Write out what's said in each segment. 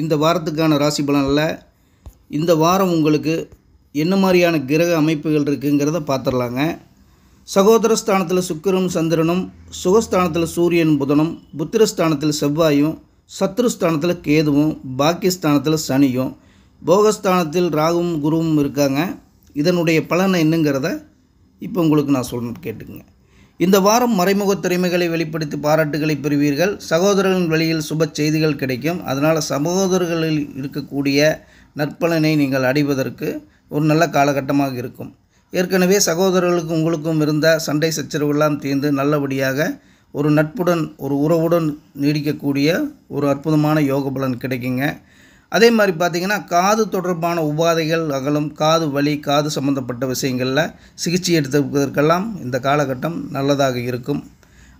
இந்த வாரத்துக்கான ராசி பலனில் இந்த வாரம் உங்களுக்கு என்ன மாதிரியான கிரக அமைப்புகள் இருக்குங்கிறத பார்த்துடலாங்க சகோதர ஸ்தானத்தில் சுக்கரனும் சந்திரனும் சுகஸ்தானத்தில் சூரியன் புதனும் புத்திரஸ்தானத்தில் செவ்வாயும் சத்ருஸ்தானத்தில் கேதுவும் பாக்கியஸ்தானத்தில் சனியும் போகஸ்தானத்தில் ராகுவும் குருவும் இருக்காங்க இதனுடைய பலனை என்னங்கிறத இப்போ உங்களுக்கு நான் சொல்ல கேட்டுக்குங்க இந்த வாரம் மறைமுக திறமைகளை வெளிப்படுத்தி பாராட்டுகளை பெறுவீர்கள் சகோதரர்களின் வழியில் சுப செய்திகள் கிடைக்கும் அதனால் சகோதரர்களில் இருக்கக்கூடிய நற்பலனை நீங்கள் அடைவதற்கு ஒரு நல்ல காலகட்டமாக இருக்கும் ஏற்கனவே சகோதரர்களுக்கும் உங்களுக்கும் இருந்த சண்டை சச்சரவுலாம் தீர்ந்து நல்லபடியாக ஒரு நட்புடன் ஒரு உறவுடன் நீடிக்கக்கூடிய ஒரு அற்புதமான யோக பலன் கிடைக்குங்க அதே மாதிரி பார்த்திங்கன்னா காது தொடர்பான உபாதைகள் அகலும் காது வலி காது சம்மந்தப்பட்ட விஷயங்களில் சிகிச்சை எடுத்துக்கெல்லாம் இந்த காலகட்டம் நல்லதாக இருக்கும்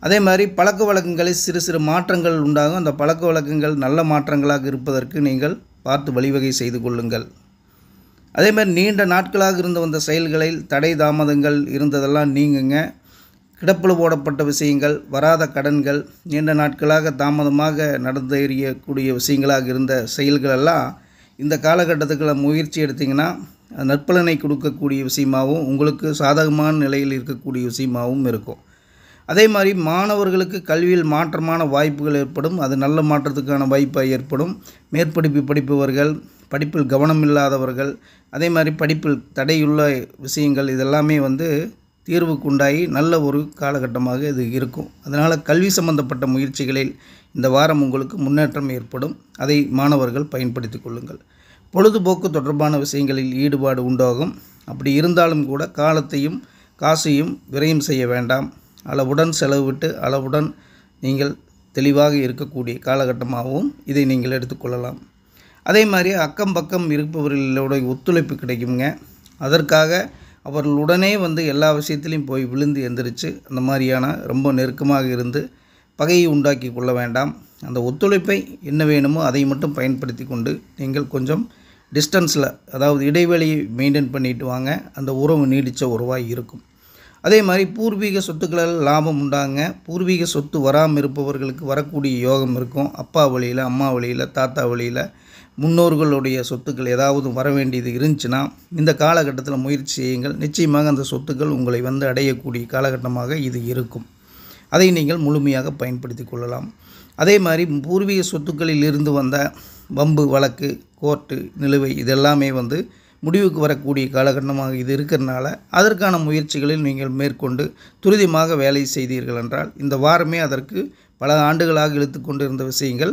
அதே மாதிரி பழக்க வழக்கங்களில் சிறு சிறு மாற்றங்கள் உண்டாகும் அந்த பழக்க வழக்கங்கள் நல்ல மாற்றங்களாக இருப்பதற்கு நீங்கள் பார்த்து வழிவகை செய்து கொள்ளுங்கள் அதே மாதிரி நீண்ட நாட்களாக இருந்து வந்த செயல்களில் தடை தாமதங்கள் இருந்ததெல்லாம் நீங்குங்க கிடப்பில் போடப்பட்ட விஷயங்கள் வராத கடன்கள் நீண்ட நாட்களாக தாமதமாக நடந்தேறியக்கூடிய விஷயங்களாக இருந்த செயல்களெல்லாம் இந்த காலகட்டத்துக்குள்ள முயற்சி எடுத்திங்கன்னா நற்பலனை கொடுக்கக்கூடிய விஷயமாகவும் உங்களுக்கு சாதகமான நிலையில் இருக்கக்கூடிய விஷயமாகவும் இருக்கும் அதே மாதிரி மாணவர்களுக்கு கல்வியில் மாற்றமான வாய்ப்புகள் ஏற்படும் அது நல்ல மாற்றத்துக்கான வாய்ப்பாக ஏற்படும் மேற்படிப்பு படிப்பவர்கள் படிப்பில் கவனம் இல்லாதவர்கள் அதே மாதிரி படிப்பில் தடையுள்ள விஷயங்கள் இதெல்லாமே வந்து தீர்வுக்குண்டாகி நல்ல ஒரு காலகட்டமாக இது இருக்கும் அதனால் கல்வி சம்பந்தப்பட்ட முயற்சிகளில் இந்த வாரம் உங்களுக்கு முன்னேற்றம் ஏற்படும் அதை மாணவர்கள் பயன்படுத்தி கொள்ளுங்கள் பொழுதுபோக்கு தொடர்பான விஷயங்களில் ஈடுபாடு உண்டாகும் அப்படி இருந்தாலும் கூட காலத்தையும் காசையும் விரயம் செய்ய வேண்டாம் அளவுடன் செலவிட்டு அளவுடன் நீங்கள் தெளிவாக இருக்கக்கூடிய காலகட்டமாகவும் இதை நீங்கள் எடுத்துக்கொள்ளலாம் அதே மாதிரி அக்கம் பக்கம் இருப்பவர்களோட ஒத்துழைப்பு கிடைக்குங்க அதற்காக அவர்களுடனே வந்து எல்லா விஷயத்துலையும் போய் விழுந்து எந்திரிச்சு அந்த மாதிரியான ரொம்ப நெருக்கமாக இருந்து பகையை உண்டாக்கி கொள்ள வேண்டாம் அந்த ஒத்துழைப்பை என்ன வேணுமோ அதை மட்டும் பயன்படுத்தி கொண்டு நீங்கள் கொஞ்சம் டிஸ்டன்ஸில் அதாவது இடைவெளியை மெயின்டைன் பண்ணிட்டு வாங்க அந்த உறவு நீடித்த உறவாக இருக்கும் அதே மாதிரி பூர்வீக சொத்துக்களால் லாபம் உண்டாங்க பூர்வீக சொத்து வராமல் இருப்பவர்களுக்கு வரக்கூடிய யோகம் இருக்கும் அப்பா வழியில் அம்மா வழியில் தாத்தா வழியில் முன்னோர்களுடைய சொத்துக்கள் ஏதாவது வர வேண்டியது இருந்துச்சுன்னா இந்த காலகட்டத்தில் முயற்சி செய்யுங்கள் நிச்சயமாக அந்த சொத்துக்கள் உங்களை வந்து அடையக்கூடிய காலகட்டமாக இது இருக்கும் அதை நீங்கள் முழுமையாக பயன்படுத்தி கொள்ளலாம் அதே மாதிரி பூர்வீக சொத்துக்களில் இருந்து வந்த வம்பு வழக்கு கோர்ட்டு நிலுவை இதெல்லாமே வந்து முடிவுக்கு வரக்கூடிய காலகட்டமாக இது இருக்கிறனால அதற்கான முயற்சிகளில் நீங்கள் மேற்கொண்டு துரிதமாக வேலை செய்தீர்கள் என்றால் இந்த வாரமே அதற்கு பல ஆண்டுகளாக இழுத்து கொண்டிருந்த விஷயங்கள்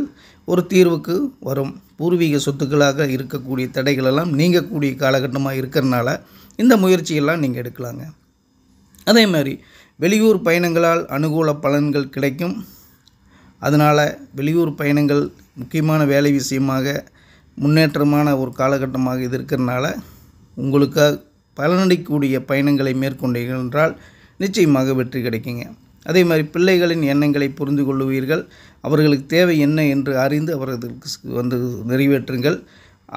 ஒரு தீர்வுக்கு வரும் பூர்வீக சொத்துக்களாக இருக்கக்கூடிய தடைகளெல்லாம் நீங்கக்கூடிய காலகட்டமாக இருக்கிறனால இந்த முயற்சியெல்லாம் நீங்கள் எடுக்கலாங்க அதே மாதிரி வெளியூர் பயணங்களால் அனுகூல பலன்கள் கிடைக்கும் அதனால் வெளியூர் பயணங்கள் முக்கியமான வேலை விஷயமாக முன்னேற்றமான ஒரு காலகட்டமாக இது இருக்கிறனால உங்களுக்காக பலனடைக்கூடிய பயணங்களை மேற்கொண்டீர்கள் என்றால் நிச்சயமாக வெற்றி கிடைக்குங்க அதே மாதிரி பிள்ளைகளின் எண்ணங்களை புரிந்து கொள்ளுவீர்கள் அவர்களுக்கு தேவை என்ன என்று அறிந்து அவர்களுக்கு வந்து நிறைவேற்றுங்கள்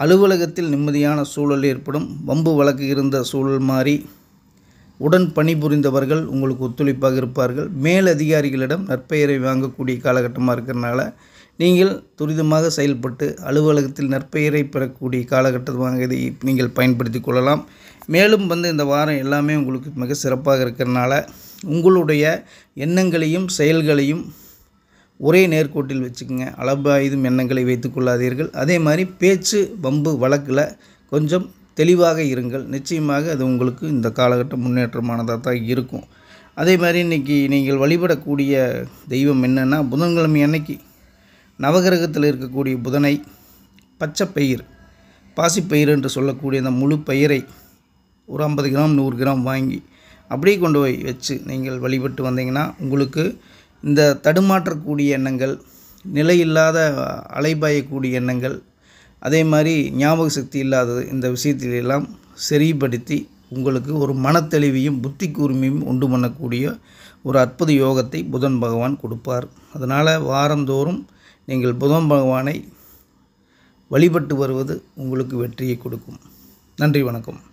அலுவலகத்தில் நிம்மதியான சூழல் ஏற்படும் வம்பு வழக்கு இருந்த சூழல் மாறி உடன் பணிபுரிந்தவர்கள் உங்களுக்கு ஒத்துழைப்பாக இருப்பார்கள் மேலதிகாரிகளிடம் நற்பெயரை வாங்கக்கூடிய காலகட்டமாக இருக்கிறனால நீங்கள் துரிதமாக செயல்பட்டு அலுவலகத்தில் நற்பெயரை பெறக்கூடிய காலகட்டமாக இதை நீங்கள் பயன்படுத்தி கொள்ளலாம் மேலும் வந்து இந்த வாரம் எல்லாமே உங்களுக்கு மிக சிறப்பாக இருக்கிறனால உங்களுடைய எண்ணங்களையும் செயல்களையும் ஒரே நேர்கோட்டில் வச்சுக்கோங்க அளபாயுதும் எண்ணங்களை வைத்துக்கொள்ளாதீர்கள் அதே மாதிரி பேச்சு வம்பு வழக்கில் கொஞ்சம் தெளிவாக இருங்கள் நிச்சயமாக அது உங்களுக்கு இந்த காலகட்டம் முன்னேற்றமானதாக தான் இருக்கும் அதே மாதிரி இன்றைக்கி நீங்கள் வழிபடக்கூடிய தெய்வம் என்னென்னா புதன்கிழமை அன்னைக்கு நவகிரகத்தில் இருக்கக்கூடிய புதனை பச்சை பயிர் பாசிப்பயிர் என்று சொல்லக்கூடிய அந்த முழு பயிரை ஒரு ஐம்பது கிராம் நூறு கிராம் வாங்கி அப்படியே கொண்டு போய் வச்சு நீங்கள் வழிபட்டு வந்தீங்கன்னா உங்களுக்கு இந்த தடுமாற்றக்கூடிய எண்ணங்கள் நிலையில்லாத அலைபாயக்கூடிய எண்ணங்கள் அதே மாதிரி ஞாபக சக்தி இல்லாதது இந்த விஷயத்திலெல்லாம் சரிப்படுத்தி உங்களுக்கு ஒரு மனத்தெளிவையும் புத்தி கூர்மையும் உண்டு பண்ணக்கூடிய ஒரு அற்புத யோகத்தை புதன் பகவான் கொடுப்பார் அதனால் வாரந்தோறும் நீங்கள் புதன் பகவானை வழிபட்டு வருவது உங்களுக்கு வெற்றியை கொடுக்கும் நன்றி வணக்கம்